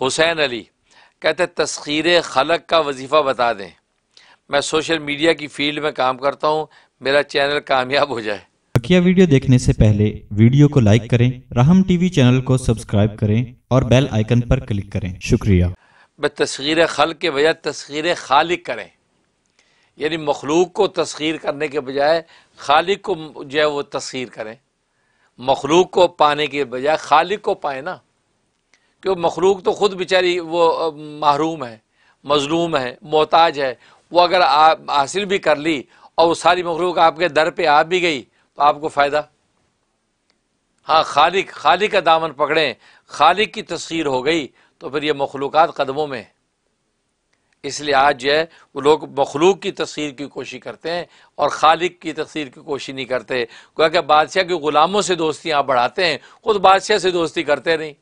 हुसैन अली कहते तस्खीर खलक का वजीफ़ा बता दें मैं सोशल मीडिया की फील्ड में काम करता हूँ मेरा चैनल कामयाब हो जाए बकिया वीडियो देखने से पहले वीडियो को लाइक करें राहम टीवी चैनल को सब्सक्राइब करें और बेल आइकन पर क्लिक करें शुक्रिया मैं तस्खीर खल के बजाय तस्खीर खालिक करें यानी मखलूक को तस्खीर करने के बजाय खालिक को जो है वो तस्खीर करें मखलूक को पाने के बजाय खालिक को पाए ना कि वो मखलूक तो ख़ुद बेचारी वो महरूम है मजलूम है मोहताज है वो अगर आप हासिल भी कर ली और वो सारी मखलूक आपके दर पे आ भी गई तो आपको फ़ायदा हाँ खालिक खालिक का दामन पकड़ें खालिक की तस्वीर हो गई तो फिर ये मखलूक कदमों में इसलिए आज जो है वो लोग मखलूक की तस्वीर की कोशिश करते हैं और खालिक की तस्वीर की कोशिश नहीं करते क्योंकि बादशाह के ग़ुलामों से दोस्तियाँ बढ़ाते हैं खुद बादशाह से दोस्ती करते नहीं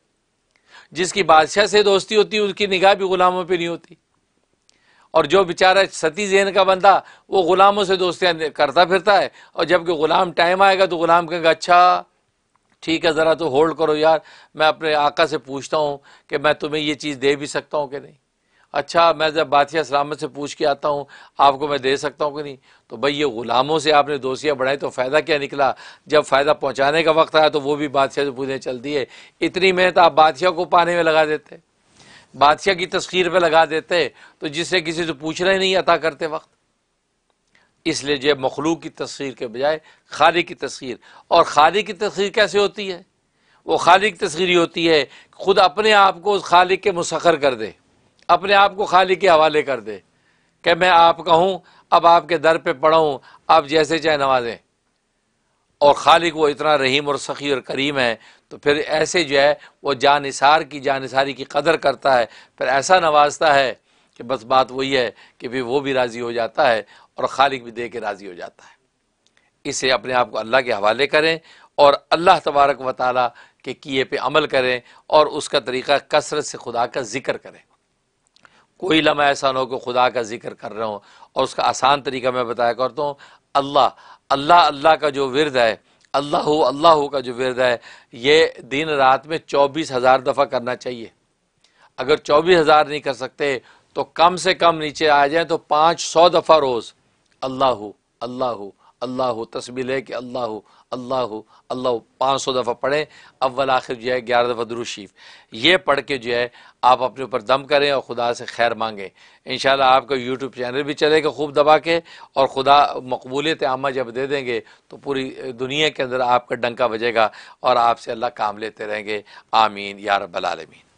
जिसकी बादशाह से दोस्ती होती है उसकी निगाह भी गुलामों पे नहीं होती और जो बेचारा सती जहन का बंदा वो गुलामों से दोस्तियाँ करता फिरता है और जबकि ग़ुलाम टाइम आएगा तो ग़ुलाम कहेगा अच्छा ठीक है ज़रा तो होल्ड करो यार मैं अपने आका से पूछता हूँ कि मैं तुम्हें ये चीज़ दे भी सकता हूँ कि नहीं अच्छा मैं जब बातिया सलामत से पूछ के आता हूँ आपको मैं दे सकता हूँ कि नहीं तो भाई ये ग़ुलामों से आपने दोस्तियाँ बढ़ाई तो फ़ायदा क्या निकला जब फ़ायदा पहुँचाने का वक्त आया तो वो भी बादशाह से पूछने चलती है इतनी मेहनत आप बादशाह को पाने में लगा देते बादशाह की तस्खीर पर लगा देते तो जिससे किसी से पूछना ही नहीं अता करते वक्त इसलिए जो मखलूक की तस्खीर के बजाय खाली की तस्खीर और खाली की तस्खीर कैसे होती है वो खालिक ही होती है खुद अपने आप को उस खालिक के मुसखर कर दे अपने आप को खाली के हवाले कर दे कि मैं आपका हूँ अब आपके दर पे पड़ा आप जैसे चाहे नवाजें और खालिक वो इतना रहीम और सखी और करीम है तो फिर ऐसे जो है वो जानसार की जानसारी की कदर करता है फिर ऐसा नवाजता है कि बस बात वही है कि भी वो भी राज़ी हो जाता है और खालिक भी दे के राज़ी हो जाता है इसे अपने आप को अल्लाह के हवाले करें और अल्लाह तबारक व ताली के किए पे अमल करें और उसका तरीका कसरत से खुदा का जिक्र करें कोई लम्हा ऐसा ना हो कि खुदा का जिक्र कर रहा हूँ और उसका आसान तरीका मैं बताया करता हूँ अल्लाह अल्लाह अल्लाह का जो विरद है अल्लाह हो अल्लाह हो का जो विरद है ये दिन रात में चौबीस हज़ार दफ़ा करना चाहिए अगर चौबीस हज़ार नहीं कर सकते तो कम से कम नीचे आ जाए तो पाँच सौ दफ़ा रोज़ अल्लाह हो अल्लाह हो अल्लाह तस्बी है कि अल्लाह अल्लाह अल्लाह पाँच सौ दफ़ा पढ़ें अव्वल आखिर जो है ग्यारह दफ़ा दुरुशीफ ये पढ़ के जो है आप अपने ऊपर दम करें और खुदा से खैर मांगें इन शाला आपका यूट्यूब चैनल भी चलेगा खूब दबा के और खुदा मकबूलियत आमा जब दे देंगे तो पूरी दुनिया के अंदर आपका डंका बजेगा और आपसे अल्लाह काम लेते रहेंगे आमीन या रबालमीन